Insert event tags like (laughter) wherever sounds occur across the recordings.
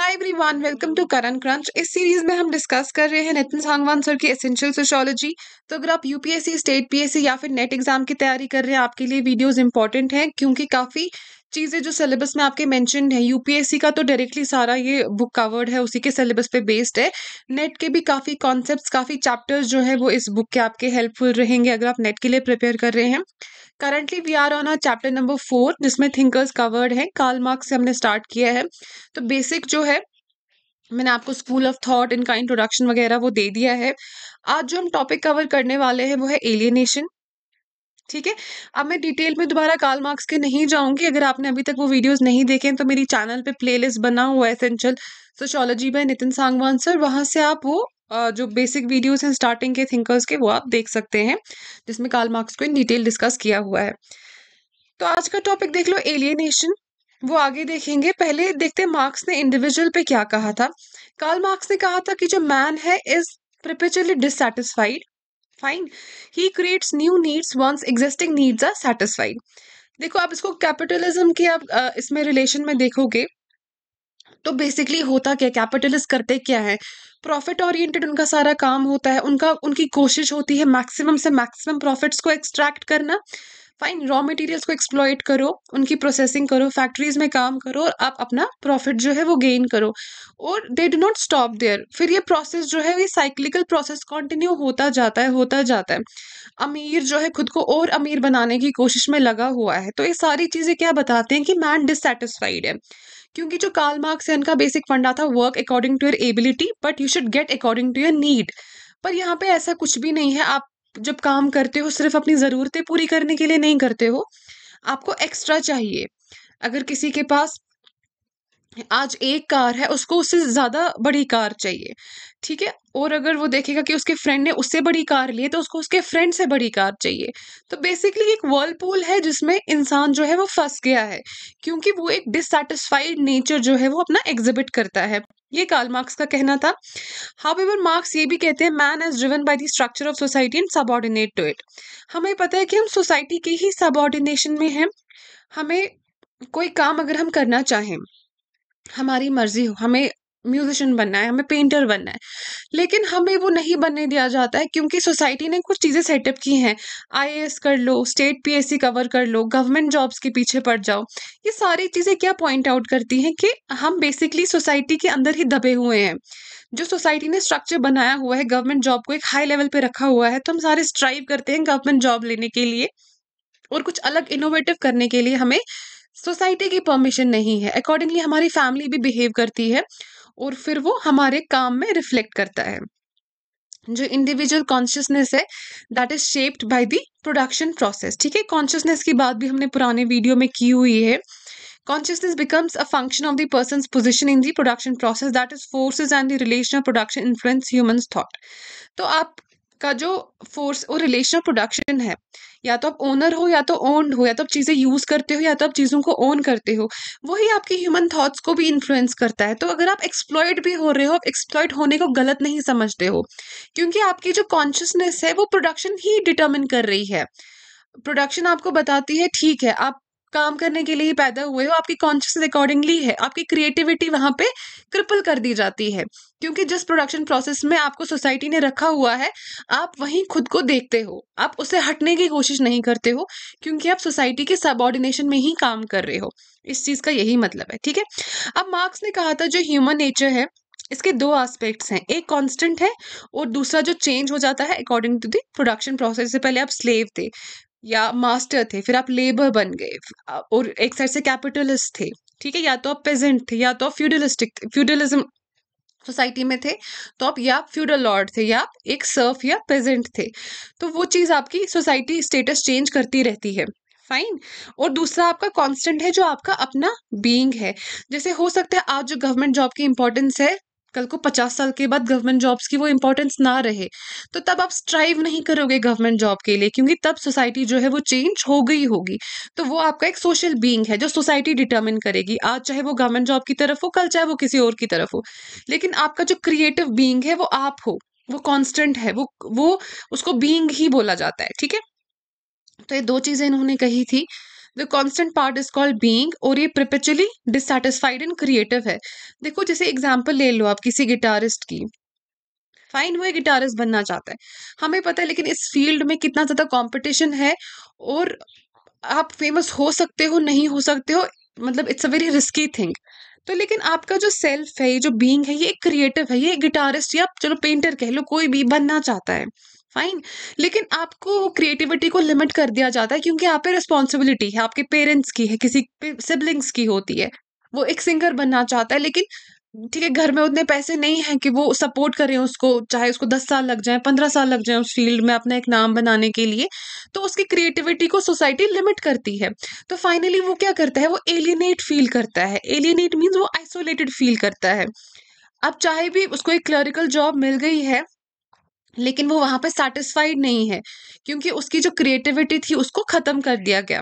Hi everyone welcome to Karan crunch इस series में हम डिस्कस कर रहे हैं नितिन सांगवान सर की एसेंशियल सोशोलॉजी तो अगर आप यूपीएससी स्टेट पीएससी या फिर नेट एग्जाम की तैयारी कर रहे हैं आपके लिए वीडियोस इंपॉर्टेंट हैं क्योंकि काफ़ी चीज़ें जो सिलेबस में आपके मेंशन है यूपीएससी का तो डायरेक्टली सारा ये बुक कवर्ड है उसी के सिलेबस पे बेस्ड है नेट के भी काफ़ी कॉन्सेप्ट्स काफ़ी चैप्टर्स जो है वो इस बुक के आपके हेल्पफुल रहेंगे अगर आप नेट के लिए प्रिपेयर कर रहे हैं currently we are on our chapter number four जिसमें थिंकर्स कवर्ड है काल मार्क्स से हमने स्टार्ट किया है तो बेसिक जो है मैंने आपको स्कूल ऑफ थॉट इनका इंट्रोडक्शन वगैरह वो दे दिया है आज जो हम टॉपिक कवर करने वाले हैं वो है एलियनेशन ठीक है अब मैं डिटेल में दोबारा काल मार्क्स के नहीं जाऊंगी अगर आपने अभी तक वो वीडियोस नहीं देखे तो मेरी चैनल पे प्लेलिस्ट बना हुआ है essential sociology by Nitin Sangwan sir वहाँ से आप वो जो बेसिक वीडियोस हैं स्टार्टिंग के थिंकर्स के वो आप देख सकते हैं जिसमें कार्ल मार्क्स को इन डिटेल डिस्कस किया हुआ है तो आज का टॉपिक देख लो एलियनेशन वो आगे देखेंगे पहले देखते हैं मार्क्स ने इंडिविजुअल पे क्या कहा था कार्ल मार्क्स ने कहा था कि जो मैन है is perpetually dissatisfied fine he creates new needs once existing needs are satisfied देखो आप इसको कैपिटलिज्म के आप इसमें रिलेशन में देखोगे तो बेसिकली होता क्या कैपिटलिस्ट करते क्या है प्रॉफिट ओरिएंटेड उनका सारा काम होता है उनका उनकी कोशिश होती है मैक्सिमम से मैक्सिमम प्रॉफिट्स को एक्सट्रैक्ट करना फाइन रॉ मटेरियल्स को एक्सप्लॉयट करो उनकी प्रोसेसिंग करो फैक्ट्रीज में काम करो और आप अपना प्रॉफिट जो है वो गेन करो और they do not stop there फिर ये प्रोसेस जो है ये साइक्लिकल प्रोसेस कंटिन्यू होता जाता है होता जाता है अमीर जो है खुद को और अमीर बनाने की कोशिश में लगा हुआ है तो ये सारी चीज़ें क्या बताते हैं कि मैन डिससेटिस्फाइड है क्योंकि जो काल मार्क्स है उनका बेसिक फंडा था work according to your ability but you should get according to your need पर यहाँ पे ऐसा कुछ भी नहीं है आप जब काम करते हो सिर्फ अपनी ज़रूरतें पूरी करने के लिए नहीं करते हो आपको एक्स्ट्रा चाहिए अगर किसी के पास आज एक कार है उसको उससे ज़्यादा बड़ी कार चाहिए ठीक है और अगर वो देखेगा कि उसके फ्रेंड ने उससे बड़ी कार ली है तो उसको उसके फ्रेंड से बड़ी कार चाहिए तो बेसिकली एक वर्लपूल है जिसमें इंसान जो है वो फंस गया है क्योंकि वो एक डिससेटिस्फाइड नेचर जो है वो अपना एग्जिबिट करता है ये कार्ल मार्क्स का कहना था हाउ एवर मार्क्स ये भी कहते हैं man is driven by the structure of society and subordinate to it हमें पता है कि हम सोसाइटी के ही सबॉर्डिनेशन में हैं हमें कोई काम अगर हम करना चाहें हमारी मर्जी हो हमें म्यूजिशियन बनना है हमें पेंटर बनना है लेकिन हमें वो नहीं बनने दिया जाता है क्योंकि सोसाइटी ने कुछ चीज़ें सेटअप की हैं आई कर लो स्टेट पी कवर कर लो गवर्नमेंट जॉब्स के पीछे पड़ जाओ ये सारी चीज़ें क्या पॉइंट आउट करती हैं कि हम बेसिकली सोसाइटी के अंदर ही दबे हुए हैं जो सोसाइटी ने स्ट्रक्चर बनाया हुआ है गवर्नमेंट जॉब को एक हाई लेवल पर रखा हुआ है तो हम सारे स्ट्राइव करते हैं गवर्नमेंट जॉब लेने के लिए और कुछ अलग इनोवेटिव करने के लिए हमें सोसाइटी की परमिशन नहीं है अकॉर्डिंगली हमारी फैमिली भी बिहेव करती है और फिर वो हमारे काम में रिफ्लेक्ट करता है जो इंडिविजुअल कॉन्शियसनेस है that is shaped by the production process ठीक है कॉन्शियसनेस की बात भी हमने पुराने वीडियो में की हुई है consciousness becomes a function of the person position in the production process that is forces and the relation of production influence human thought तो आप का जो फोर्स और रिलेशनल प्रोडक्शन है या तो आप ओनर हो या तो ओन्ड हो या तो आप चीज़ें यूज़ करते हो या तो आप चीज़ों को ओन करते हो वही आपके ह्यूमन थॉट्स को भी इन्फ्लुएंस करता है तो अगर आप एक्सप्लॉयड भी हो रहे हो आप एक्सप्लॉयड होने को गलत नहीं समझते हो क्योंकि आपकी जो कॉन्शियसनेस है वो प्रोडक्शन ही डिटर्मिन कर रही है प्रोडक्शन आपको बताती है ठीक है आप काम करने के लिए पैदा हुए हो आपकी कॉन्शियस अकॉर्डिंगली है आपकी क्रिएटिविटी वहां पे क्रिपल कर दी जाती है क्योंकि जिस प्रोडक्शन प्रोसेस में आपको सोसाइटी ने रखा हुआ है आप वहीं खुद को देखते हो आप उसे हटने की कोशिश नहीं करते हो क्योंकि आप सोसाइटी के सबॉर्डिनेशन में ही काम कर रहे हो इस चीज़ का यही मतलब है ठीक है अब मार्क्स ने कहा था जो ह्यूमन नेचर है इसके दो एस्पेक्ट्स हैं एक कांस्टेंट है और दूसरा जो चेंज हो जाता है according to the production process से पहले आप स्लेव थे या मास्टर थे फिर आप लेबर बन गए और एक साइड से कैपिटलिस्ट थे ठीक है या तो आप पेजेंट थे या तो आप फ्यूडलिस्टिक फ्यूडलिज्म सोसाइटी में थे तो आप या फ्यूडल लॉर्ड थे या एक सर्फ या प्रेजेंट थे तो वो चीज़ आपकी सोसाइटी स्टेटस चेंज करती रहती है फाइन और दूसरा आपका कांस्टेंट है जो आपका अपना बीइंग है जैसे हो सकता है आज जो गवर्नमेंट जॉब की इंपॉर्टेंस है कल को पचास साल के बाद गवर्नमेंट जॉब्स की वो इम्पोर्टेंस ना रहे तो तब आप स्ट्राइव नहीं करोगे गवर्नमेंट जॉब के लिए क्योंकि तब सोसाइटी जो है वो चेंज हो गई होगी तो वो आपका एक सोशल बींग है जो सोसाइटी डिटर्मिन करेगी आज चाहे वो गवर्नमेंट जॉब की तरफ हो कल चाहे वो किसी और की तरफ हो लेकिन आपका जो क्रिएटिव बींग है वो आप हो वो कॉन्स्टेंट है वो वो उसको बींग ही बोला जाता है ठीक है तो ये दो चीज़ें इन्होंने कही थी the constant part is called being और ये प्रिपेचुअली डिससेटिस्फाइड एंड क्रिएटिव है देखो जैसे एग्जाम्पल ले लो आप किसी गिटारिस्ट की फाइन हुए गिटारिस्ट बनना चाहता है हमें पता है लेकिन इस फील्ड में कितना ज़्यादा कॉम्पिटिशन है और आप फेमस हो सकते हो नहीं हो सकते हो मतलब it's a very risky thing तो लेकिन आपका जो सेल्फ है ये जो बींग है ये एक क्रिएटिव है ये एक गिटारिस्ट या चलो पेंटर कह लो कोई भी बनना चाहता है फाइन लेकिन आपको क्रिएटिविटी को लिमिट कर दिया जाता है क्योंकि आप पे रिस्पॉन्सिबिलिटी है आपके पेरेंट्स की है किसी पे सिबलिंग्स की होती है वो एक सिंगर बनना चाहता है लेकिन ठीक है घर में उतने पैसे नहीं हैं कि वो सपोर्ट करें उसको चाहे उसको दस साल लग जाए पंद्रह साल लग जाए उस फील्ड में अपना एक नाम बनाने के लिए तो उसकी क्रिएटिविटी को सोसाइटी लिमिट करती है तो फाइनली वो क्या करता है वो एलिनेट फील करता है एलिनेट मीन्स वो आइसोलेटेड फील करता है अब चाहे भी उसको एक क्लरिकल जॉब मिल गई है लेकिन वो वहाँ पे सेटिस्फाइड नहीं है क्योंकि उसकी जो क्रिएटिविटी थी उसको ख़त्म कर दिया गया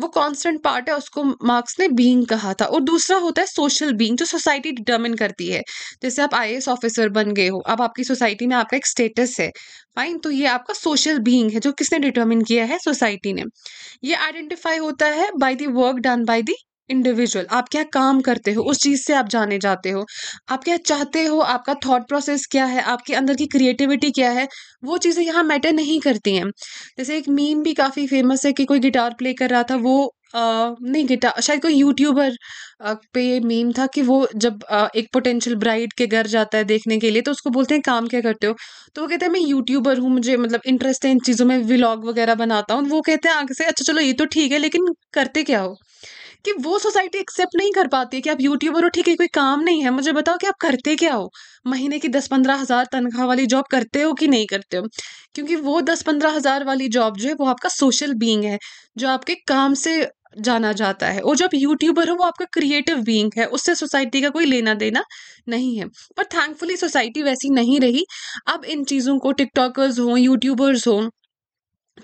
वो कांस्टेंट पार्ट है उसको मार्क्स ने बीइंग कहा था और दूसरा होता है सोशल बीइंग जो सोसाइटी डिटर्मिन करती है जैसे आप आई ऑफिसर बन गए हो अब आपकी सोसाइटी में आपका एक स्टेटस है फाइन तो ये आपका सोशल बीइंग है जो किसने डिटर्मिन किया है सोसाइटी ने ये आइडेंटिफाई होता है by the work done by the individual आप क्या काम करते हो उस चीज़ से आप जाने जाते हो आप क्या चाहते हो आपका थॉट प्रोसेस क्या है आपके अंदर की क्रिएटिविटी क्या है वो चीज़ें यहाँ मैटर नहीं करती हैं जैसे एक मीम भी काफ़ी फेमस है कि कोई गिटार प्ले कर रहा था वो आ, नहीं गिटार शायद कोई यूट्यूबर पे ये मीम था कि वो जब आ, एक पोटेंशियल ब्राइड के घर जाता है देखने के लिए तो उसको बोलते हैं काम क्या करते हो तो वो कहते हैं मैं यूट्यूबर हूँ मुझे मतलब इंटरेस्ट है इन चीज़ों में व्लॉग वगैरह बनाता हूँ वो कहते हैं आगे से अच्छा चलो ये तो ठीक है लेकिन करते क्या हो कि वो सोसाइटी एक्सेप्ट नहीं कर पाती कि आप यूट्यूबर हो ठीक है कोई काम नहीं है मुझे बताओ कि आप करते क्या हो महीने की दस पंद्रह हज़ार तनख्वाह वाली जॉब करते हो कि नहीं करते हो क्योंकि वो दस पंद्रह हज़ार वाली जॉब जो है वो आपका सोशल बींग है जो आपके काम से जाना जाता है और जब यूट्यूबर हो वो आपका क्रिएटिव बीइंग है उससे सोसाइटी का कोई लेना देना नहीं है पर थैंकफुली सोसाइटी वैसी नहीं रही अब इन चीज़ों को टिकटॉकर्स हों यूट्यूबर्स हों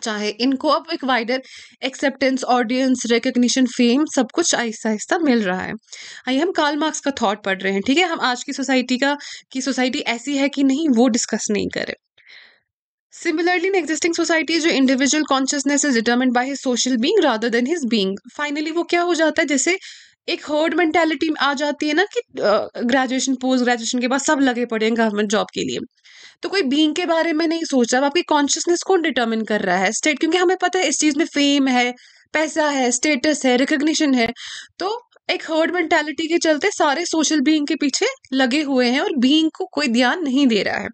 चाहे इनको अब एक wider acceptance audience recognition fame सब कुछ आहिस्ता आहिस्ता मिल रहा है आइए हम कार्ल मार्क्स का थॉट पढ़ रहे हैं ठीक है हम आज की सोसाइटी का कि सोसाइटी ऐसी है कि नहीं वो डिस्कस नहीं करें Similarly, in existing society, जो individual consciousness is determined by his social being rather than his being. Finally, वो क्या हो जाता है जैसे एक हर्ड मेंटेलिटी आ जाती है ना कि ग्रेजुएशन पोस्ट ग्रेजुएशन के बाद सब लगे पड़े हैं गवर्नमेंट जॉब के लिए तो कोई बींग के बारे में नहीं सोच रहा आपकी कॉन्शियसनेस कौन डिटर्मिन कर रहा है स्टेट क्योंकि हमें पता है इस चीज़ में फेम है पैसा है स्टेटस है रिकोगशन है तो एक हर्ड मेंटेलिटी के चलते सारे सोशल बींग के पीछे लगे हुए हैं और बींग को कोई ध्यान नहीं दे रहा है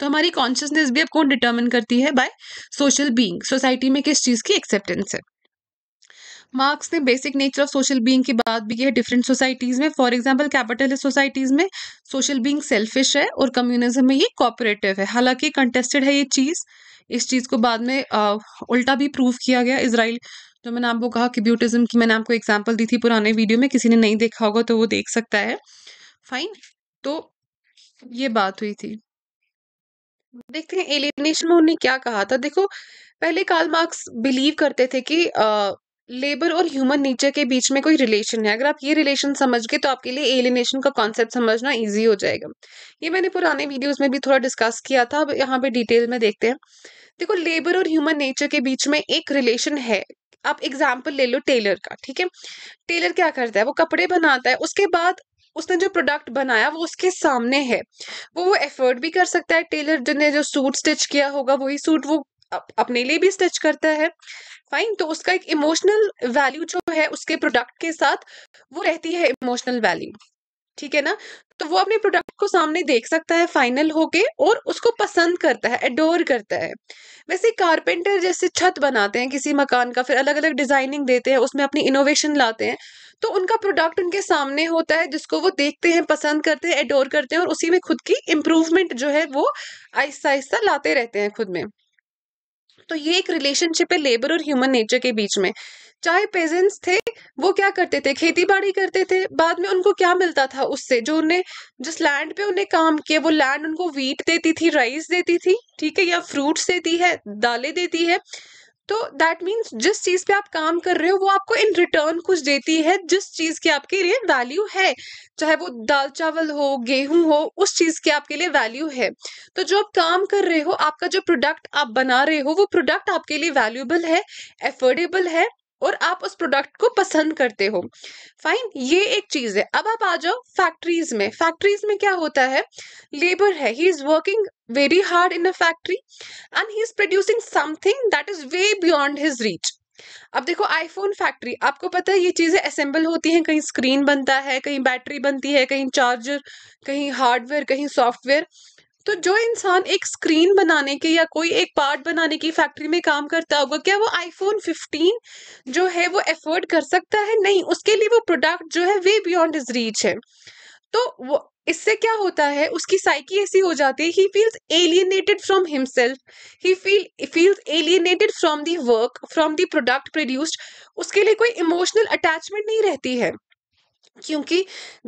तो हमारी कॉन्शियसनेस भी अब कौन डिटर्मिन करती है बाय सोशल बींग सोसाइटी में किस चीज़ की एक्सेप्टेंस है मार्क्स ने basic nature of social being की बात भी की है डिफरेंट सोसाइटीज़ में फॉर एग्जाम्पल कैपिटलिस्ट सोसाइटीज़ में सोशल बींग सेल्फिश है और कम्युनिज्म में ये कॉपरेटिव है हालांकि कंटेस्टेड है ये चीज़ इस चीज़ को बाद में आ, उल्टा भी प्रूव किया गया इसराइल जो मैंने आपको कहा कि ब्यूटिज्म की मैंने आपको एग्जाम्पल दी थी पुराने वीडियो में किसी ने नहीं देखा होगा तो वो देख सकता है फाइन तो ये बात हुई थी देखते हैं एलिनेशन में उन्होंने क्या कहा था देखो पहले कार्ल मार्क्स बिलीव करते थे कि आ, लेबर और ह्यूमन नेचर के बीच में कोई रिलेशन है अगर आप ये रिलेशन समझ गए तो आपके लिए एलिनेशन का कॉन्सेप्ट समझना इजी हो जाएगा ये मैंने पुराने वीडियोस में भी थोड़ा डिस्कस किया था अब यहाँ पे डिटेल में देखते हैं देखो लेबर और ह्यूमन नेचर के बीच में एक रिलेशन है आप एग्जाम्पल ले लो टेलर का ठीक है टेलर क्या करता है वो कपड़े बनाता है उसके बाद उसने जो प्रोडक्ट बनाया वो उसके सामने है वो वो एफर्ट भी कर सकता है टेलर जिन्हें जो सूट स्टिच किया होगा वही सूट वो अपने लिए भी स्टिच करता है फाइन तो उसका एक इमोशनल वैल्यू जो है उसके प्रोडक्ट के साथ वो रहती है इमोशनल वैल्यू ठीक है ना तो वो अपने प्रोडक्ट को सामने देख सकता है फाइनल होके और उसको पसंद करता है एडोर करता है वैसे कारपेंटर जैसे छत बनाते हैं किसी मकान का फिर अलग अलग डिजाइनिंग देते हैं उसमें अपनी इनोवेशन लाते हैं तो उनका प्रोडक्ट उनके सामने होता है जिसको वो देखते हैं पसंद करते हैं एडोर करते हैं और उसी में खुद की इम्प्रूवमेंट जो है वो आहिस्ता आहिस्ता लाते रहते हैं खुद में तो ये एक रिलेशनशिप है लेबर और ह्यूमन नेचर के बीच में चाहे पेजेंट्स थे वो क्या करते थे खेती बाड़ी करते थे बाद में उनको क्या मिलता था उससे जो उन्हें जिस लैंड पे उन्हें काम किया वो लैंड उनको वीट देती थी राइस देती थी ठीक है या फ्रूट्स देती है दालें देती है तो दैट मीन्स जिस चीज़ पे आप काम कर रहे हो वो आपको इन रिटर्न कुछ देती है जिस चीज़ की आपके लिए वैल्यू है चाहे वो दाल चावल हो गेहूं हो उस चीज़ की आपके लिए वैल्यू है तो जो आप काम कर रहे हो आपका जो प्रोडक्ट आप बना रहे हो वो प्रोडक्ट आपके लिए वैल्यूएबल है एफोर्डेबल है और आप उस प्रोडक्ट को पसंद करते हो फाइन ये एक चीज है अब आप आ जाओ फैक्ट्रीज में फैक्ट्रीज में क्या होता है लेबर है he is working very hard in a factory and he is producing something that is way beyond his reach अब देखो आईफोन फैक्ट्री आपको पता है ये चीजें असेंबल होती हैं कहीं स्क्रीन बनता है कहीं बैटरी बनती है कहीं चार्जर कहीं हार्डवेयर कहीं सॉफ्टवेयर तो जो इंसान एक स्क्रीन बनाने के या कोई एक पार्ट बनाने की फैक्ट्री में काम करता होगा क्या वो आईफोन 15 जो है वो एफोर्ड कर सकता है नहीं उसके लिए वो प्रोडक्ट जो है वे बियॉन्ड इज रीच है तो वो इससे क्या होता है उसकी साइकी ऐसी हो जाती है he feels alienated from himself he feel feels alienated from the work from the product produced उसके लिए कोई इमोशनल अटैचमेंट नहीं रहती है क्योंकि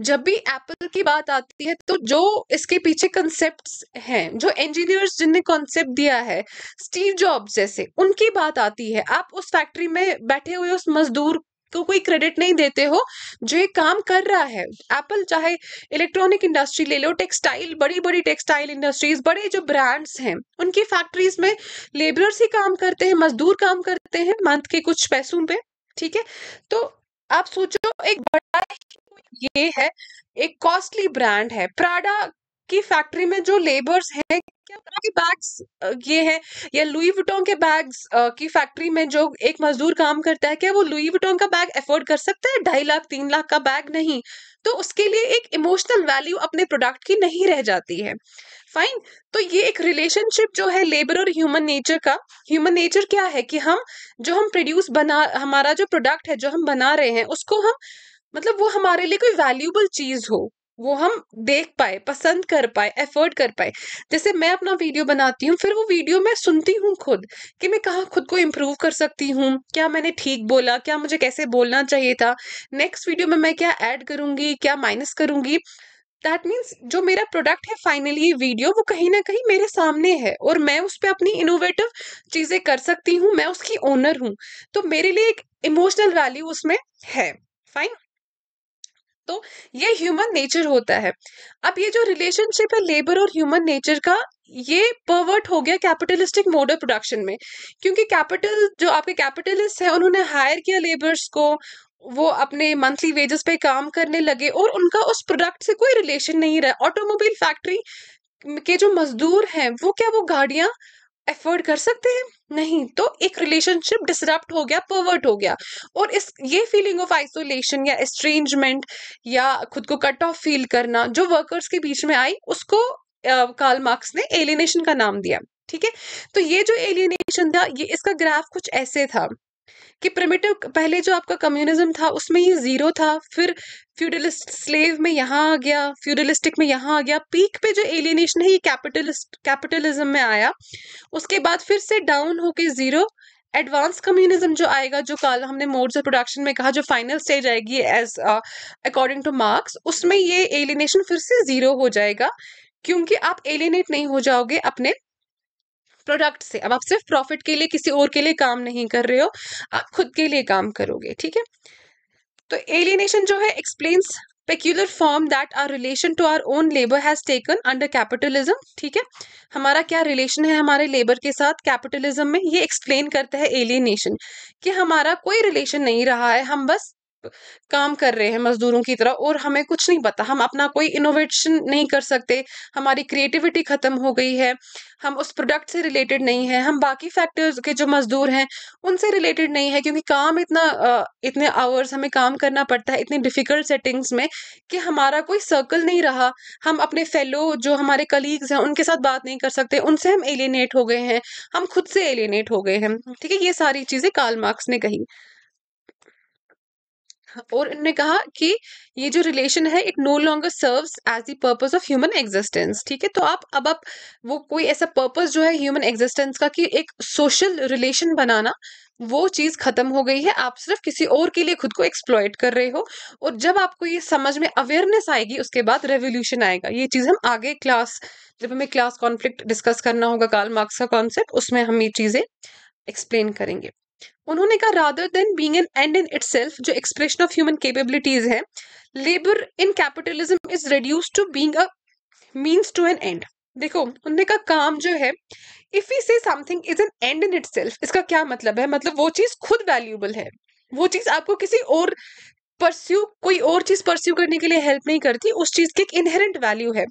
जब भी एप्पल की बात आती है तो जो इसके पीछे कंसेप्ट हैं जो इंजीनियर्स जिनने कॉन्सेप्ट दिया है स्टीव जॉब्स जैसे उनकी बात आती है आप उस फैक्ट्री में बैठे हुए उस मजदूर को कोई क्रेडिट नहीं देते हो जो ये काम कर रहा है एप्पल चाहे इलेक्ट्रॉनिक इंडस्ट्री ले लो टेक्सटाइल बड़ी बड़ी टेक्सटाइल इंडस्ट्रीज बड़े जो ब्रांड्स हैं उनकी फैक्ट्रीज में लेबरर्स ही काम करते हैं मजदूर काम करते हैं मंथ के कुछ पैसों पे ठीक है तो आप सोचो एक बड़ा ये है एक कॉस्टली ब्रांड है प्राडा की फैक्ट्री में जो लेबर्स हैं क्या तरह के बैग्स ये है या लुई वुटोंग के बैग्स की फैक्ट्री में जो एक मजदूर काम करता है क्या वो लुई वुटोंग का बैग अफोर्ड कर सकता है ढाई लाख तीन लाख का बैग नहीं तो उसके लिए एक इमोशनल वैल्यू अपने प्रोडक्ट की नहीं रह जाती है फाइन तो ये एक रिलेशनशिप जो है लेबर और ह्यूमन नेचर का ह्यूमन नेचर क्या है कि हम जो हम प्रोड्यूस बना हमारा जो प्रोडक्ट है जो हम बना रहे हैं उसको हम मतलब वो हमारे लिए कोई वैल्यूबल चीज हो वो हम देख पाए पसंद कर पाए एफर्ट कर पाए जैसे मैं अपना वीडियो बनाती हूँ फिर वो वीडियो मैं सुनती हूँ खुद कि मैं कहाँ खुद को इम्प्रूव कर सकती हूँ क्या मैंने ठीक बोला क्या मुझे कैसे बोलना चाहिए था नेक्स्ट वीडियो में मैं क्या ऐड करूँगी क्या माइनस करूँगी दैट मीन्स जो मेरा प्रोडक्ट है फाइनली ये वीडियो वो कहीं ना कहीं मेरे सामने है और मैं उस पर अपनी इनोवेटिव चीज़ें कर सकती हूँ मैं उसकी ओनर हूँ तो मेरे लिए एक इमोशनल वैल्यू उसमें है फाइन तो ये ह्यूमन नेचर होता है अब ये जो रिलेशनशिप है लेबर और ह्यूमन नेचर का ये परवर्ट हो गया कैपिटलिस्टिक मोड ऑफ प्रोडक्शन में क्योंकि कैपिटल जो आपके कैपिटलिस्ट हैं उन्होंने हायर किया लेबर्स को वो अपने मंथली वेजेस पे काम करने लगे और उनका उस प्रोडक्ट से कोई रिलेशन नहीं रहा ऑटोमोबाइल फैक्ट्री के जो मजदूर हैं वो क्या वो गाड़ियां एफर्ड कर सकते हैं नहीं तो एक रिलेशनशिप डिसरप्ट हो गया परवर्ट हो गया और इस ये फीलिंग ऑफ आइसोलेशन या एस्ट्रेंजमेंट या खुद को कट ऑफ फील करना जो वर्कर्स के बीच में आई उसको कार्ल uh, मार्क्स ने एलिनेशन का नाम दिया ठीक है तो ये जो एलिनेशन था ये इसका ग्राफ कुछ ऐसे था कि प्रिमिटिव पहले जो आपका कम्युनिज्म था उसमें ये जीरो था फिर फ्यूडलिस्ट स्लेव में यहाँ आ गया फ्यूडलिस्टिक में यहाँ आ गया पीक पे जो एलियनेशन है ये कैपिटलिस्ट कैपिटलिज्म में आया उसके बाद फिर से डाउन होके जीरो एडवांस कम्युनिज्म जो आएगा जो कल हमने मोड्स ऑफ प्रोडक्शन में कहा जो फाइनल स्टेज आएगी एज अकॉर्डिंग टू मार्क्स उसमें ये एलिनेशन फिर से जीरो हो जाएगा क्योंकि आप एलिनेट नहीं हो जाओगे अपने प्रोडक्ट से अब आप सिर्फ प्रॉफिट के लिए किसी और के लिए काम नहीं कर रहे हो आप खुद के लिए काम करोगे ठीक है तो एलिनेशन जो है explain peculiar form that our relation to our own labour has taken under capitalism ठीक है हमारा क्या रिलेशन है हमारे लेबर के साथ कैपिटलिज्म में ये एक्सप्लेन करता है एलिनेशन कि हमारा कोई रिलेशन नहीं रहा है हम बस काम कर रहे हैं मजदूरों की तरह और हमें कुछ नहीं पता हम अपना कोई इनोवेशन नहीं कर सकते हमारी क्रिएटिविटी ख़त्म हो गई है हम उस प्रोडक्ट से रिलेटेड नहीं है हम बाकी फैक्टर्स के जो मजदूर हैं उनसे रिलेटेड नहीं है क्योंकि काम इतना इतने आवर्स हमें काम करना पड़ता है इतनी डिफ़िकल्ट सेटिंग्स में कि हमारा कोई सर्कल नहीं रहा हम अपने फेलो जो हमारे कलीग्स हैं उनके साथ बात नहीं कर सकते उनसे हम एलिनेट हो गए हैं हम खुद से एलिनेट हो गए हैं ठीक है ये सारी चीज़ें कार्ल मार्क्स ने कही और उन्होंने कहा कि ये जो रिलेशन है it no longer serve as the purpose purpose of human existence ठीक है तो आप अब आप वो कोई ऐसा पर्पस जो है ह्यूमन एग्जिस्टेंस का कि एक सोशल रिलेशन बनाना वो चीज़ ख़त्म हो गई है आप सिर्फ किसी और के लिए खुद को एक्सप्लॉयट कर रहे हो और जब आपको ये समझ में अवेयरनेस आएगी उसके बाद रेवोल्यूशन आएगा ये चीज़ हम आगे क्लास जब हमें क्लास कॉन्फ्लिक्ट डिस्कस करना होगा काल मार्क्स का कॉन्सेप्ट उसमें हम ये चीज़ें एक्सप्लेन करेंगे उन्होंने कहा rather than being an end in it जो एक्सप्रेशन ऑफ ह्यूमन केपेबिलिटीज है labour in capitalism is reduce to being a means to an end देखो उनने कहा काम जो है if you say something is an end in it इसका क्या मतलब है मतलब वो चीज़ खुद वैल्यूएबल है वो चीज़ आपको किसी और परस्यू कोई और चीज़ परस्यू करने के लिए हेल्प नहीं करती उस चीज़ की एक इनहेरेंट वैल्यू है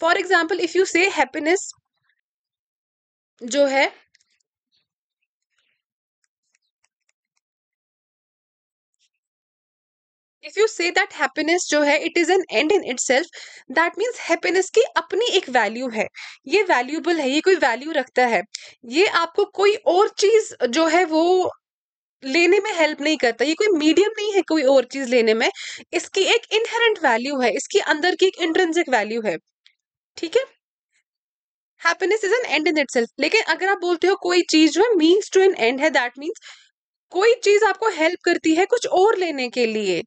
for example if you say happiness जो है if you say that happiness जो है it is an end in itself that means happiness की अपनी एक वैल्यू है ये वैल्यूबल है ये कोई वैल्यू रखता है ये आपको कोई और चीज जो है वो लेने में हेल्प नहीं करता ये कोई मीडियम नहीं है कोई और चीज लेने में इसकी एक इनहेरेंट वैल्यू है इसकी अंदर की एक इंट्रेंसिक वैल्यू है ठीक है happiness is an end in it लेकिन अगर आप बोलते हो कोई चीज जो है मीन्स टू एन एंड है दैट मीन्स कोई चीज आपको हेल्प करती है कुछ और लेने के लिए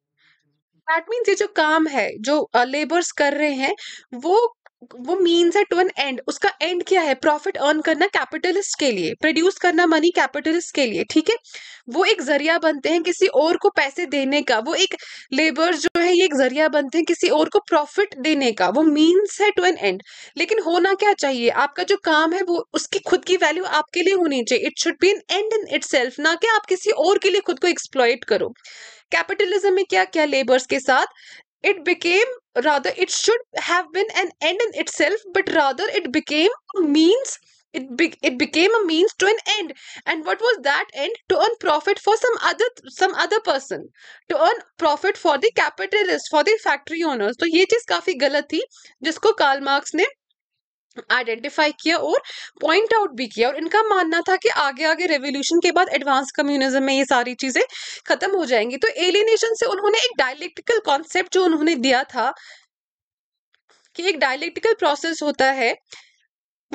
दैट मीन्स ये जो काम है जो लेबर्स कर रहे हैं वो वो मीन्स है टू एन एंड उसका एंड क्या है प्रॉफिट अर्न करना कैपिटलिस्ट के लिए प्रोड्यूस करना मनी कैपिटलिस्ट के लिए ठीक है वो एक जरिया बनते हैं किसी और को पैसे देने का वो एक लेबर जो है ये एक जरिया बनते हैं किसी और को प्रॉफिट देने का वो मीन्स है टू एन एंड लेकिन होना क्या चाहिए आपका जो काम है वो उसकी खुद की वैल्यू आपके लिए होनी चाहिए it should be an end in it ना कि आप किसी और के लिए खुद को एक्सप्लॉयट करो कैपिटलिज्म में क्या क्या लेबर्स के साथ it became rather it should have been an end in itself but rather it became means it, be, it became a means to an end and what was that end to earn profit for some other some other person to earn profit for the capitalist for the factory owners so ye cheez kafi galat thi jisko karl marx ne identify किया और point out भी किया और इनका मानना था कि आगे आगे रेवोल्यूशन के बाद एडवांस कम्युनिज्म में ये सारी चीज़ें खत्म हो जाएंगी तो एलिनेशन से उन्होंने एक डायलेक्टिकल कॉन्सेप्ट जो उन्होंने दिया था कि एक डायलेक्टिकल प्रोसेस होता है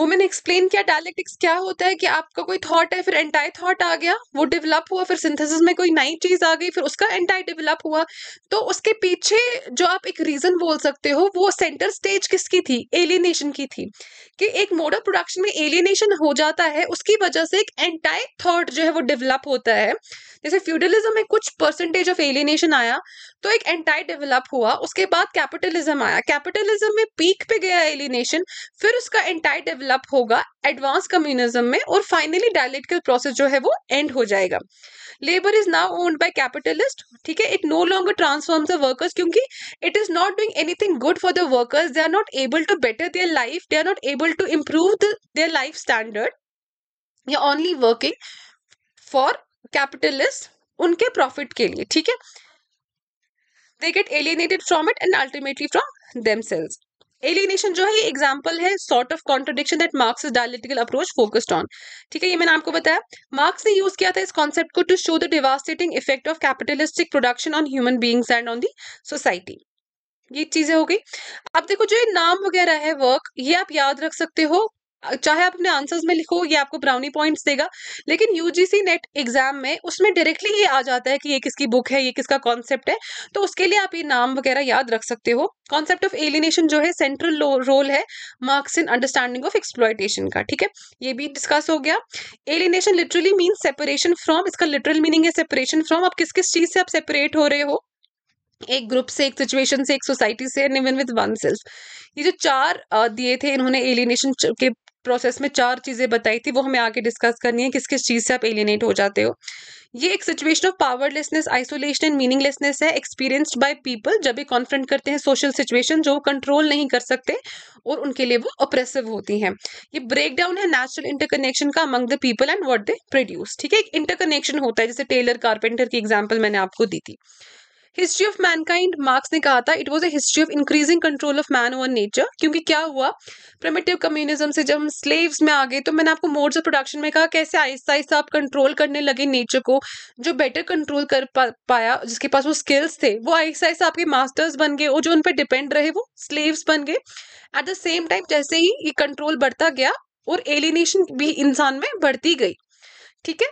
वो मैंने एक्सप्लेन किया डायलेक्टिक्स क्या होता है कि आपका कोई थॉट है फिर एंटाई थॉट आ गया वो डेवलप हुआ फिर सिंथेसिस में कोई नई चीज आ गई फिर उसका एंटाई डेवलप हुआ तो उसके पीछे जो आप एक रीजन बोल सकते हो वो सेंटर स्टेज किसकी थी एलियनेशन की थी कि एक मोड ऑफ प्रोडक्शन में एलियनेशन हो जाता है उसकी वजह से एक एंटाई थॉट जो है वो डेवलप होता है जैसे फ्यूडलिज्म में कुछ परसेंटेज ऑफ एलियनेशन आया तो एक एंटाई डेवलप हुआ उसके बाद कैपिटलिज्म आया कैपिटलिज्म में पीक पे गया एलिनेशन फिर उसका एंटाई डेवलप होगा एडवांस कम्युनिज्म में और फाइनली डायलिटिकल प्रोसेस जो है वो एंड हो जाएगा labour is now owned by capitalist ठीक है it no longer transform the workers क्योंकि it is not doing anything good for the workers they are not able to better their life they are not able to improve their life standard या only working for capitalist उनके profit के लिए ठीक है they get alienated from it and ultimately from themselves alienation जो है ये example है sort of contradiction that Marx is dialectical approach focused on ठीक है ये मैंने आपको बताया मार्क्स ने यूज किया था इस कॉन्सेप्ट को to show the devastating effect of capitalistic production on human beings and on the society ये चीजें हो गई अब देखो जो ये नाम वगैरह है वर्क ये आप याद रख सकते हो चाहे आप अपने आंसर्स में लिखो ये आपको ब्राउनी पॉइंट्स देगा लेकिन यूजीसी नेट एग्जाम में उसमें डायरेक्टली ये आ जाता है कि ये किसकी बुक है ये किसका कॉन्सेप्ट है तो उसके लिए आप ये नाम वगैरह याद रख सकते हो कॉन्सेप्ट ऑफ एलिनेशन जो है सेंट्रल रोल है Marx in understanding of exploitation का ठीक है ये भी डिस्कस हो गया alienation literally mean separation from इसका लिटरल मीनिंग है सेपरेशन फ्रॉम आप किस किस चीज से आप सेपरेट हो रहे हो एक ग्रुप से एक सिचुएशन से एक सोसाइटी से and even with oneself ये जो चार दिए थे इन्होंने एलिनेशन के प्रोसेस में चार चीज़ें बताई थी वो हमें आगे डिस्कस करनी है किस किस चीज़ से आप एलिनेट हो जाते हो ये एक situation of powerlessness isolation and meaninglessness है एक्सपीरियंस्ड बाय पीपल जब भी कॉन्फ्रेंट करते हैं सोशल सिचुएशन जो कंट्रोल नहीं कर सकते और उनके लिए वो अप्रेसिव होती हैं ये ब्रेक डाउन है नेचुरल इंटरकनेक्शन का among the people and what they produce ठीक है एक इंटरकनेक्शन होता है जैसे टेलर कारपेंटर की एग्जाम्पल मैंने आपको दी थी हिस्ट्री ऑफ मैनकाइंड मार्क्स ने कहा था it was a history of increasing control of man over nature क्योंकि क्या हुआ प्रमेटिव कम्युनिज्म से जब हम स्लेव्स में आ गए तो मैंने आपको मोड्स ऑफ प्रोडक्शन में कहा कैसे आहिस्ता आहिस्ता आप कंट्रोल करने लगे नेचर को जो बेटर कंट्रोल कर पा, पाया जिसके पास वो स्किल्स थे वो आहिस्ता आहिस्ता आपके मास्टर्स बन गए और जो उन पर डिपेंड रहे वो स्लेव्स बन गए एट द सेम टाइम जैसे ही ये कंट्रोल बढ़ता गया और एलिनेशन भी इंसान में बढ़ती गई ठीक है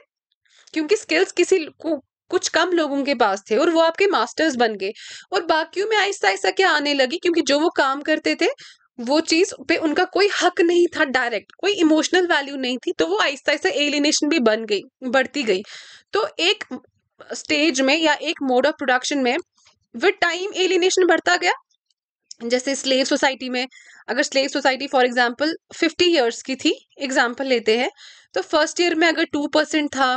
क्योंकि स्किल्स किसी को कुछ कम लोगों के पास थे और वो आपके मास्टर्स बन गए और बाकियों में आहिस्ता आहिस्ता क्या आने लगी क्योंकि जो वो काम करते थे वो चीज पे उनका कोई हक नहीं था डायरेक्ट कोई इमोशनल वैल्यू नहीं थी तो वो आहिस्ता आहिस्ता एलिनेशन भी बन गई बढ़ती गई तो एक स्टेज में या एक मोड ऑफ प्रोडक्शन में विद टाइम एलिनेशन बढ़ता गया जैसे स्लेव सोसाइटी में अगर slave society for example fifty years की थी एग्जाम्पल लेते हैं तो फर्स्ट ईयर में अगर टू परसेंट था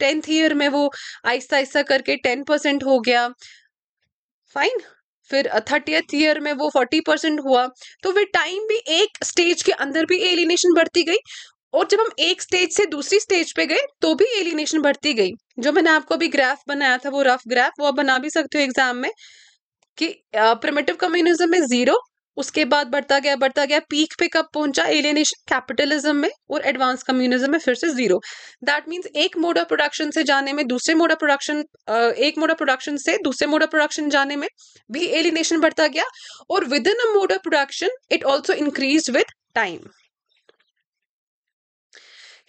टेंथ ईयर में वो आहिस्ता आहिस्ता करके टेन परसेंट हो गया फाइन फिर थर्टियथ ईयर में वो फोर्टी परसेंट हुआ तो फिर टाइम भी एक स्टेज के अंदर भी एलिनेशन बढ़ती गई और जब हम एक स्टेज से दूसरी स्टेज पे गए तो भी एलिनेशन बढ़ती गई जो मैंने आपको अभी ग्राफ बनाया था वो रफ ग्राफ वो आप बना भी सकते हो एग्जाम में कि प्रिमेटिव कम्युनिज्म में जीरो उसके बाद बढ़ता गया बढ़ता गया पीक पे कब पहुंचा एलियनेशन कैपिटलिज्म में और एडवांस कम्युनिज्म में फिर से जीरो दैट मीन्स एक मोड ऑफ प्रोडक्शन से जाने में दूसरे मोड ऑफ प्रोडक्शन एक मोड ऑफ प्रोडक्शन से दूसरे मोड ऑफ प्रोडक्शन जाने में भी एलिनेशन बढ़ता गया और within a mode of production it also increase with time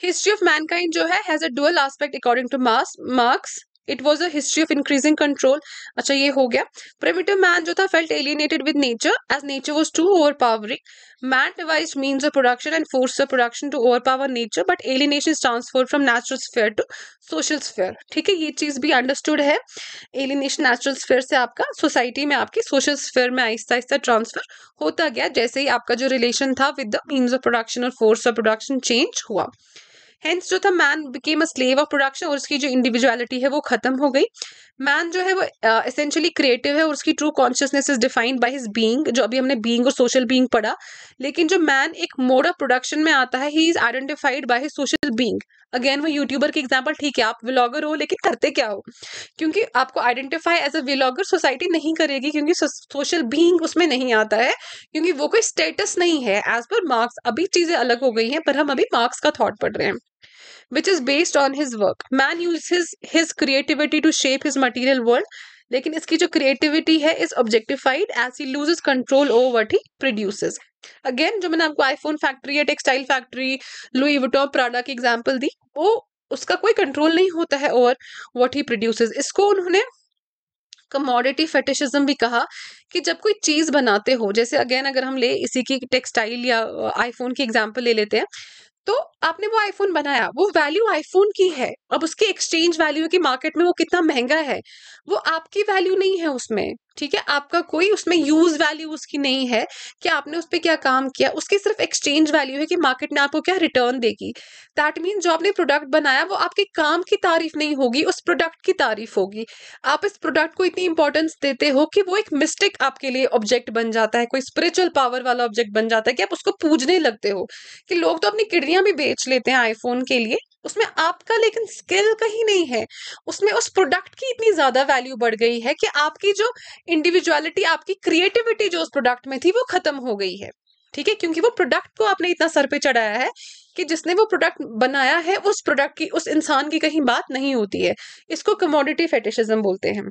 history of mankind जो है has a dual aspect according to Marx it was a history of increasing control अच्छा ये हो गया प्रेमिटिव मैन जो था felt alienated with nature as nature was too overpowering man devise means of production and force of production to overpower nature but alienation is transfer from natural sphere to social sphere ठीक है ये चीज भी understood है alienation natural sphere से आपका society में आपकी सोशल स्फेयर में आहिस्ता आहिस्ता ट्रांसफर होता गया जैसे ही आपका जो रिलेशन था with the means of production और फोर्स ऑफ प्रोडक्शन चेंज हुआ हेंस जो था man became a slave of production और उसकी जो इंडिविजुअलिटी है वो खत्म हो गई मैन जो है वो एसेंशियली uh, क्रिएटिव है और उसकी true consciousness is defined by his being जो अभी हमने बीइंग और सोशल बीइंग पढ़ा लेकिन जो मैन एक मोड ऑफ प्रोडक्शन में आता है he is identified by his social being again वो यूट्यूबर की एग्जाम्पल ठीक है आप व्लॉगर हो लेकिन करते क्या हो क्योंकि आपको identify as a vlogger society नहीं करेगी क्योंकि सोशल बींग उसमें नहीं आता है क्योंकि वो कोई स्टेटस नहीं है एज पर मार्क्स अभी चीज़ें अलग हो गई हैं पर हम अभी मार्क्स का थॉट पढ़ रहे हैं is based on his work man use his his creativity to shape his material world लेकिन इसकी जो क्रिएटिविटी है is objectified as he is control over what he produce again जो मैंने आपको आईफोन फैक्ट्री या textile factory Louis Vuitton Prada की example दी वो उसका कोई कंट्रोल नहीं होता है ओवर वट ही प्रोड्यूस इसको उन्होंने कमोडिटी फेटिशिज्म भी कहा कि जब कोई चीज़ बनाते हो जैसे अगेन अगर हम ले इसी की टेक्सटाइल या आईफोन uh, की एग्जाम्पल ले लेते हैं तो आपने वो आईफोन बनाया वो वैल्यू आईफोन की है अब उसकी एक्सचेंज वैल्यू है कि मार्केट में वो कितना महंगा है वो आपकी वैल्यू नहीं है उसमें ठीक है आपका कोई उसमें यूज वैल्यू उसकी नहीं है कि आपने उस पर क्या काम किया उसकी सिर्फ एक्सचेंज वैल्यू है कि मार्केट ने आपको क्या रिटर्न देगी दैट मीन जो आपने प्रोडक्ट बनाया वो आपके काम की तारीफ नहीं होगी उस प्रोडक्ट की तारीफ होगी आप इस प्रोडक्ट को इतनी इंपॉर्टेंस देते हो कि वो एक मिस्टेक आपके लिए ऑब्जेक्ट बन जाता है कोई स्पिरिचुअल पावर वाला ऑब्जेक्ट बन जाता है कि आप उसको पूजने लगते हो कि लोग तो अपनी किडनियाँ भी बेच लेते हैं आईफोन के लिए उसमें आपका लेकिन स्किल कहीं नहीं है उसमें उस प्रोडक्ट की इतनी ज्यादा वैल्यू बढ़ गई है कि आपकी जो इंडिविजुअलिटी आपकी क्रिएटिविटी जो उस प्रोडक्ट में थी वो खत्म हो गई है ठीक है क्योंकि वो प्रोडक्ट को आपने इतना सर पे चढ़ाया है कि जिसने वो प्रोडक्ट बनाया है उस प्रोडक्ट की उस इंसान की कहीं बात नहीं होती है इसको कमोडिटी फेटिशिज्म बोलते हैं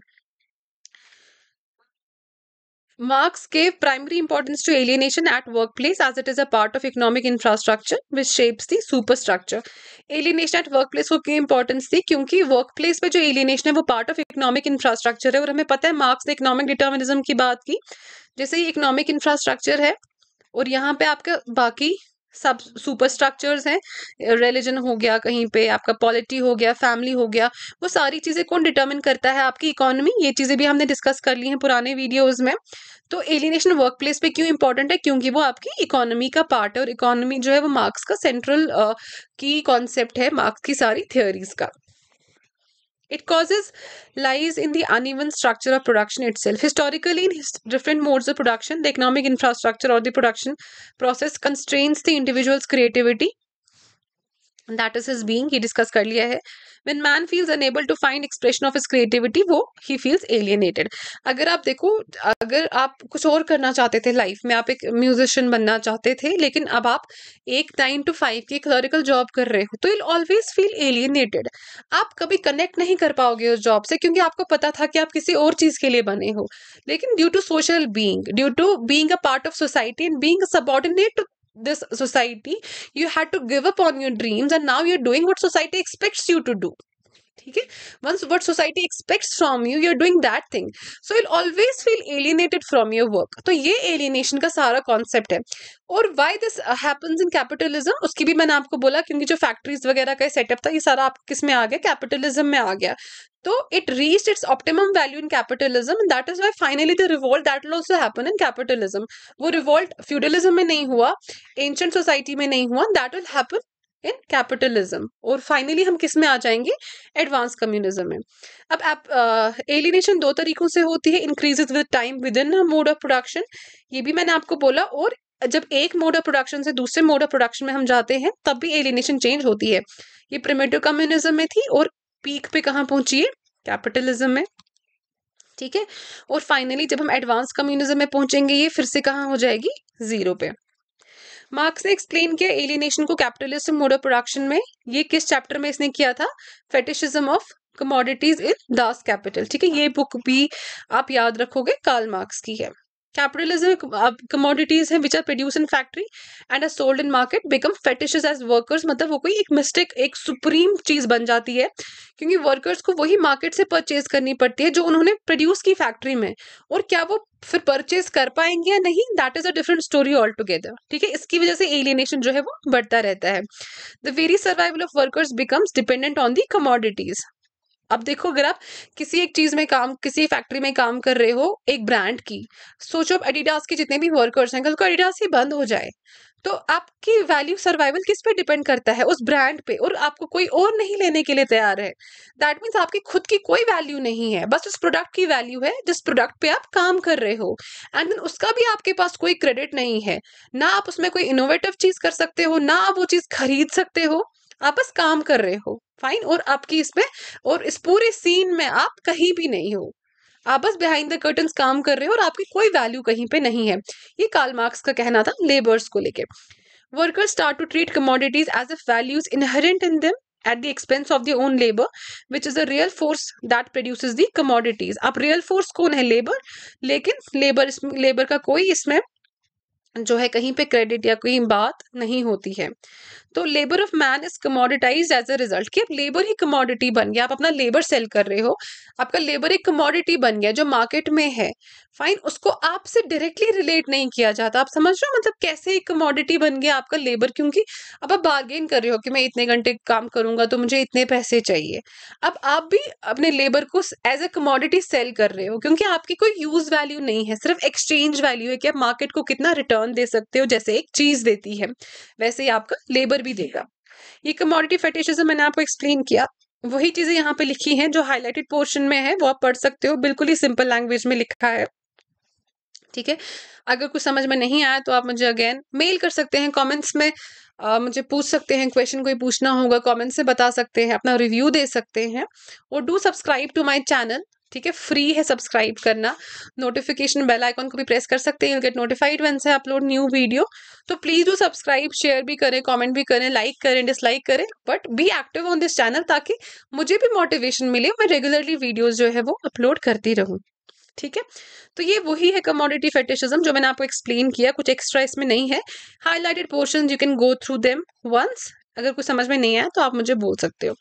Marx gave primary importance to alienation at workplace as it is a part of economic infrastructure which shapes the superstructure. Alienation at workplace को क्यों इंपॉर्टेंस थी क्योंकि वर्क प्लेस पे जो एलिनेशन है वो पार्ट ऑफ इकोनॉमिक इंफ्रास्ट्रक्चर है और हमें पता है मार्क्स ने इकोनॉमिक डिटर्मिनिज्म की बात की जैसे ये इकोनॉमिक इंफ्रास्ट्रक्चर है और यहाँ पे आपके बाकी सब सुपर स्ट्रक्चर्स हैं रिलीजन हो गया कहीं पे आपका पॉलिटी हो गया फैमिली हो गया वो सारी चीज़ें कौन डिटर्मिन करता है आपकी इकोनॉमी ये चीज़ें भी हमने डिस्कस कर ली हैं पुराने वीडियोज़ में तो एलिनेशन वर्क प्लेस पे क्यों इंपॉर्टेंट है क्योंकि वो आपकी इकोनॉमी का पार्ट है और इकोनॉमी जो है वो मार्क्स का सेंट्रल की कॉन्सेप्ट है मार्क्स की सारी थियोरीज का It causes lies in the uneven structure of production itself. Historically, in his different modes of production, the economic infrastructure or the production process constrains the individual's creativity that is his being discuss कर लिया है when man feels unable to find expression of his creativity वो he feels alienated अगर आप देखो अगर आप कुछ और करना चाहते थे लाइफ में आप एक म्यूजिशियन बनना चाहते थे लेकिन अब आप एक नाइन टू फाइव की क्लरिकल जॉब कर रहे हो तो यू ऑलवेज फील एलियनेटेड आप कभी कनेक्ट नहीं कर पाओगे उस जॉब से क्योंकि आपको पता था कि आप किसी और चीज़ के लिए बने हो लेकिन due to social being due to being a part of society and being subordinate to this society you had to give up on your dreams and now you're doing what society expects you to do ठीक है once what society expects from you you are doing that thing so will always feel alienated from your work तो ये alienation का सारा concept है और why this happens in capitalism उसकी भी मैंने आपको बोला क्योंकि जो फैक्ट्रीज वगैरह का सेटअप था ये सारा आप किस में आ गया कैपिटलिज्म में आ गया तो it reach its optimum value in capitalism that is why finally the the that will also happen in capitalism वो revolt फ्यूडलिज्म में नहीं हुआ एंशंट सोसाइटी में नहीं हुआ that will happen in capitalism और फाइनली हम किस में आ जाएंगे एडवांस कम्युनिज्म में अब आप एलिनेशन uh, दो तरीकों से होती है increase with time within mode of production ये भी मैंने आपको बोला और जब एक मोड ऑफ प्रोडक्शन से दूसरे मोड ऑफ प्रोडक्शन में हम जाते हैं तब भी एलिनेशन चेंज होती है ये प्रिमेटिव कम्युनिज्म में थी और पीक पे कहाँ पहुंची है कैपिटलिज्म में ठीक है और फाइनली जब हम एडवांस कम्युनिज्म में पहुंचेंगे ये फिर से कहाँ हो जाएगी जीरो पे मार्क्स ने एक्सप्लेन किया एलिनेशन को कैपिटलिस्ट मोड ऑफ प्रोडक्शन में ये किस चैप्टर में इसने किया था fetishism of commodities in Das Kapital ठीक है ये बुक भी आप याद रखोगे कार्ल मार्क्स की है कैपिटलिज्म कमोडिटीज uh, commodities हैं which are produced in factory and are sold in market become fetishes as workers मतलब वो कोई एक मिस्टेक एक सुप्रीम चीज़ बन जाती है क्योंकि वर्कर्स को वही मार्केट से परचेज करनी पड़ती है जो उन्होंने प्रोड्यूस की फैक्ट्री में और क्या वो फिर परचेज कर पाएंगे या नहीं that is a different story altogether ठीक है इसकी वजह से एलिनेशन जो है वो बढ़ता रहता है the very survival of workers becomes dependent on the commodities अब देखो अगर आप किसी एक चीज़ में काम किसी फैक्ट्री में काम कर रहे हो एक ब्रांड की सोचो अब एडिडास के जितने भी वर्कर्स हैं कल को एडिडास ही बंद हो जाए तो आपकी वैल्यू सर्वाइवल किस पे डिपेंड करता है उस ब्रांड पे और आपको कोई और नहीं लेने के लिए तैयार है दैट मीन्स आपकी खुद की कोई वैल्यू नहीं है बस उस प्रोडक्ट की वैल्यू है जिस प्रोडक्ट पे आप काम कर रहे हो एंड देन उसका भी आपके पास कोई क्रेडिट नहीं है ना आप उसमें कोई इनोवेटिव चीज़ कर सकते हो ना आप वो चीज़ खरीद सकते हो आप बस काम कर रहे हो फाइन और आपकी इसमें और इस पूरे सीन में आप कहीं भी नहीं हो आप बस बिहाइंड द कर्टन काम कर रहे हो और आपकी कोई वैल्यू कहीं पे नहीं है ये काल मार्क्स का कहना था लेबर्स को लेके workers start to treat commodities as a values inherent in them at the expense of the own labour which is a real force that produce the commodities आप रियल फोर्स कौन है labour लेकिन labour labour का कोई इसमें जो है कहीं पे क्रेडिट या कोई बात नहीं होती है तो labour of man is commoditize as a result कि अब लेबर ही कमोडिटी बन गया आप अपना लेबर सेल कर रहे हो आपका लेबर एक कमोडिटी बन गया जो मार्केट में है फाइन उसको आपसे डायरेक्टली रिलेट नहीं किया जाता आप समझ रहे हो मतलब कैसे एक कमोडिटी बन गया आपका लेबर क्योंकि अब आप बार्गेन कर रहे हो कि मैं इतने घंटे काम करूंगा तो मुझे इतने पैसे चाहिए अब आप भी अपने लेबर को एज अ कमोडिटी सेल कर रहे हो क्योंकि आपकी कोई यूज वैल्यू नहीं है सिर्फ एक्सचेंज वैल्यू है कि आप मार्केट को कितना रिटर्न दे सकते हो जैसे एक चीज देती है वैसे ही आपका लेबर भी देगा ये कमोडिटी फेटिशिज्म मैंने आपको एक्सप्लेन किया वही चीजें यहाँ पे लिखी हैं जो हाईलाइटेड पोर्शन में है वो आप पढ़ सकते हो बिल्कुल ही सिंपल लैंग्वेज में लिखा है ठीक है अगर कुछ समझ में नहीं आया तो आप मुझे अगेन मेल कर सकते हैं कमेंट्स में आ, मुझे पूछ सकते हैं क्वेश्चन कोई पूछना होगा कमेंट्स से बता सकते हैं अपना रिव्यू दे सकते हैं और do subscribe to my channel ठीक है फ्री है सब्सक्राइब करना नोटिफिकेशन बेल आइकॉन को भी प्रेस कर सकते हैं यू गेट नोटिफाइड वन से अपलोड न्यू वीडियो तो प्लीज़ डू सब्सक्राइब शेयर भी करें कमेंट भी करें लाइक करें डिसलाइक करें but be active on this channel ताकि मुझे भी मोटिवेशन मिले मैं रेगुलरली वीडियोज जो है वो अपलोड करती रहूँ ठीक है तो ये वही है कमोडिटी फेटिशिज्म जो मैंने आपको एक्सप्लेन किया कुछ एक्स्ट्रा इसमें नहीं है highlighted portion you can go through them once अगर कुछ समझ में नहीं आया तो आप मुझे बोल सकते हो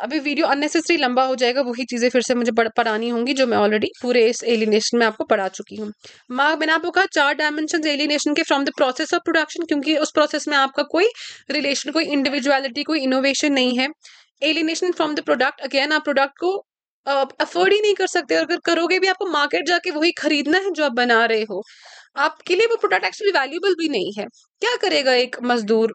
अभी वीडियो अननेसेसरी लंबा हो जाएगा वही चीज़ें फिर से मुझे पढ़ानी होंगी जो मैं ऑलरेडी पूरे इस एलिनेशन में आपको पढ़ा चुकी हूँ मार्ग मैंने आपको कहा चार डायमेंशन एलिनेशन के from the process of production क्योंकि उस प्रोसेस में आपका कोई रिलेशन कोई इंडिविजुअलिटी कोई इनोवेशन नहीं है alienation from the product again आप प्रोडक्ट को अफोर्ड ही नहीं कर सकते अगर करोगे भी आपको मार्केट जाके वही खरीदना है जो आप बना रहे हो आपके लिए वो प्रोडक्ट एक्चुअली वैल्यूबल भी नहीं है क्या करेगा एक मजदूर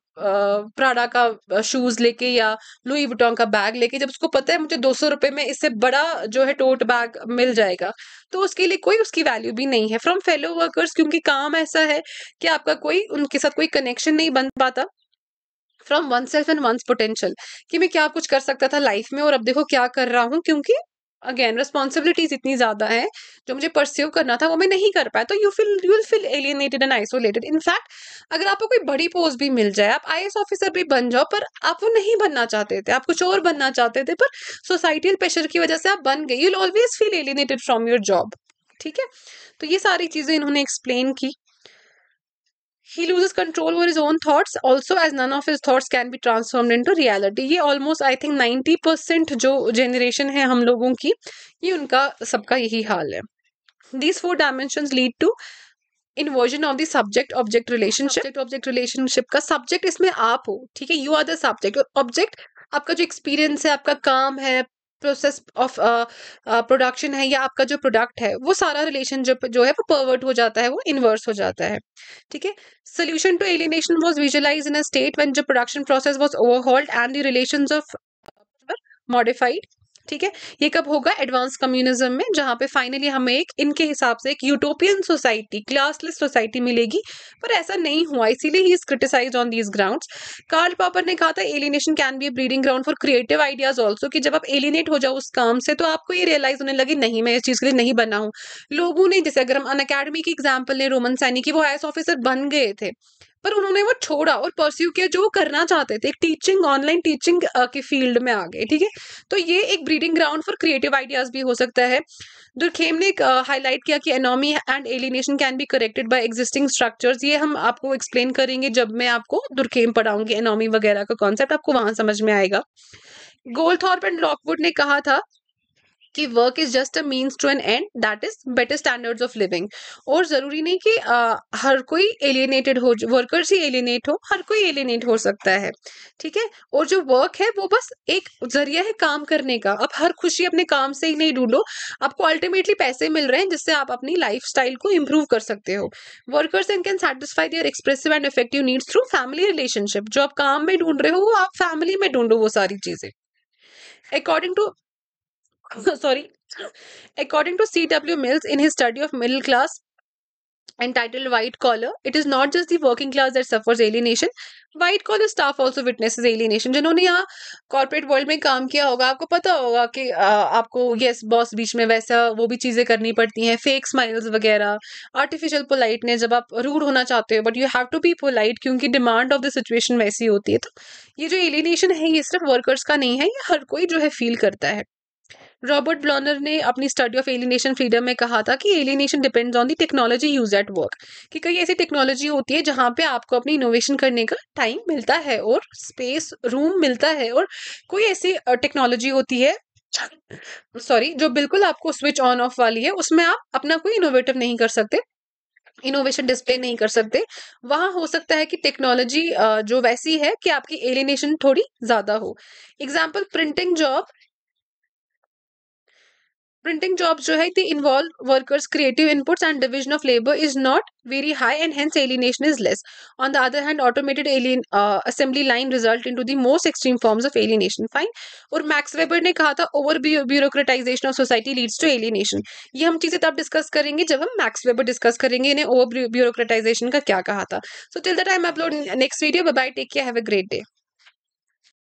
प्राडा का शूज लेके या लुई बुटोंग का बैग लेके जब उसको पता है मुझे दो सौ रुपए में इससे बड़ा जो है टोट बैग मिल जाएगा तो उसके लिए कोई उसकी वैल्यू भी नहीं है फ्रॉम फेलो वर्कर्स क्योंकि काम ऐसा है कि आपका कोई उनके साथ कोई कनेक्शन नहीं बन पाता from oneself and one potential कि मैं क्या कुछ कर सकता था लाइफ में और अब देखो क्या कर रहा हूँ क्योंकि अगेन रिस्पॉन्सिबिलिटीज इतनी ज़्यादा है जो मुझे परस्यू करना था वो मैं नहीं कर पाया तो you feel you will feel alienated and isolated in fact अगर आपको कोई बड़ी पोस्ट भी मिल जाए आप आई ऑफिसर भी बन जाओ पर आप वो नहीं बनना चाहते थे आप कुछ और बनना चाहते थे पर सोसाइटियल प्रेशर की वजह से आप बन गए you'll always feel alienated from your job ठीक है तो ये सारी चीज़ें इन्होंने एक्सप्लेन की he loses control over his own thoughts also as none of his thoughts can be transformed into reality ye almost I think 90% jo generation hai hum logon ki ye unka sabka yahi hal hai these four dimensions lead to inversion of the subject object relationship subject object relationship का subject इसमें आप हो ठीक है you are the subject object आपका जो experience है आपका काम है प्रोसेस ऑफ प्रोडक्शन है या आपका जो प्रोडक्ट है वो सारा रिलेशनशिप जो है वो परवर्ट हो जाता है वो इन्वर्स हो जाता है ठीक है solution to alienation was visualize in a state when जो production process was overhauled and the relation of modified ठीक है ये कब होगा एडवांस कम्युनिज्म में जहां पे फाइनली हमें एक इनके हिसाब से एक यूटोपियन सोसाइटी क्लासलेस सोसाइटी मिलेगी पर ऐसा नहीं हुआ इसीलिए he is criticize on these ground Karl Popper ने कहा था alienation can be breeding ground for creative ideas also कि जब आप एलिनेट हो जाओ उस काम से तो आपको ये रियलाइज होने लगे नहीं मैं इस चीज़ के लिए नहीं बना हूँ लोगों ने जैसे अगर हम अन की एग्जाम्पल लें रोमन सैनी की वो आई ऑफिसर बन गए थे पर उन्होंने वो छोड़ा और परस्यू किया जो वो करना चाहते थे एक टीचिंग ऑनलाइन टीचिंग के फील्ड में आ गए ठीक है तो ये एक breeding ground for creative ideas भी हो सकता है दुर्खेम ने एक हाईलाइट किया कि anomie and alienation can be corrected by existing structures ये हम आपको एक्सप्लेन करेंगे जब मैं आपको दुर्खेम पढ़ाऊंगी एनोमी वगैरह का कॉन्सेप्ट आपको वहां समझ में आएगा गोल्थॉर्प एंड लॉकवुड ने कहा था कि work is just a means to an end that is better standards of living और ज़रूरी नहीं कि uh, हर कोई एलिनेटेड हो वर्कर्स ही एलिनेट हो हर कोई एलिनेट हो सकता है ठीक है और जो वर्क है वो बस एक जरिया है काम करने का अब हर खुशी अपने काम से ही नहीं ढूंढो आपको अल्टीमेटली पैसे मिल रहे हैं जिससे आप अपनी लाइफ को इम्प्रूव कर सकते हो workers and can satisfy their expressive and effective needs through family relationship जो आप काम में ढूंढ रहे हो वो आप फैमिली में ढूंढो वो सारी चीज़ें according to (laughs) sorry according to cw mills in his study of middle class entitled White Collar, it is not just the working class that suffers alienation. White collar staff also witnesses alienation. जिन्होंने यहाँ corporate world में काम किया होगा आपको पता होगा कि आ, आपको यस बॉस बीच में वैसा वो भी चीज़ें करनी पड़ती हैं फेक स्माइल्स वगैरह आर्टिफिशियल पोलाइटनेस जब आप रूड होना चाहते हो but you have to be polite क्योंकि डिमांड ऑफ द सिचुएशन वैसी होती है तो ये जो एलिनेशन है ये सिर्फ वर्कर्स का नहीं है ये हर कोई जो है फील करता है रॉबर्ट ब्लॉनर ने अपनी स्टडी ऑफ एलिनेशन फ्रीडम में कहा था कि alienation depends on the technology use at work कि कई ऐसी टेक्नोलॉजी होती है जहाँ पे आपको अपनी इनोवेशन करने का टाइम मिलता है और स्पेस रूम मिलता है और कोई ऐसी टेक्नोलॉजी होती है सॉरी जो बिल्कुल आपको स्विच ऑन ऑफ वाली है उसमें आप अपना कोई इनोवेटिव नहीं कर सकते इनोवेशन डिस्प्ले नहीं कर सकते वहाँ हो सकता है कि टेक्नोलॉजी जो वैसी है कि आपकी एलिनेशन थोड़ी ज़्यादा हो example printing job printing job जो है involve workers creative inputs and division of labour is not very high and hence alienation is less on the other hand automated alien assembly line result in to the most extreme forms of alienation fine और Max Weber ने कहा था over bureaucratisation of society leads to alienation ये हम चीजें तब discuss करेंगे जब हम मैक्स वेबर डिस्कस करेंगे इन्हें ओवर ब्यूरोक्रेटाइजेशन का क्या कहा था so till the time upload next video bye take care have a great day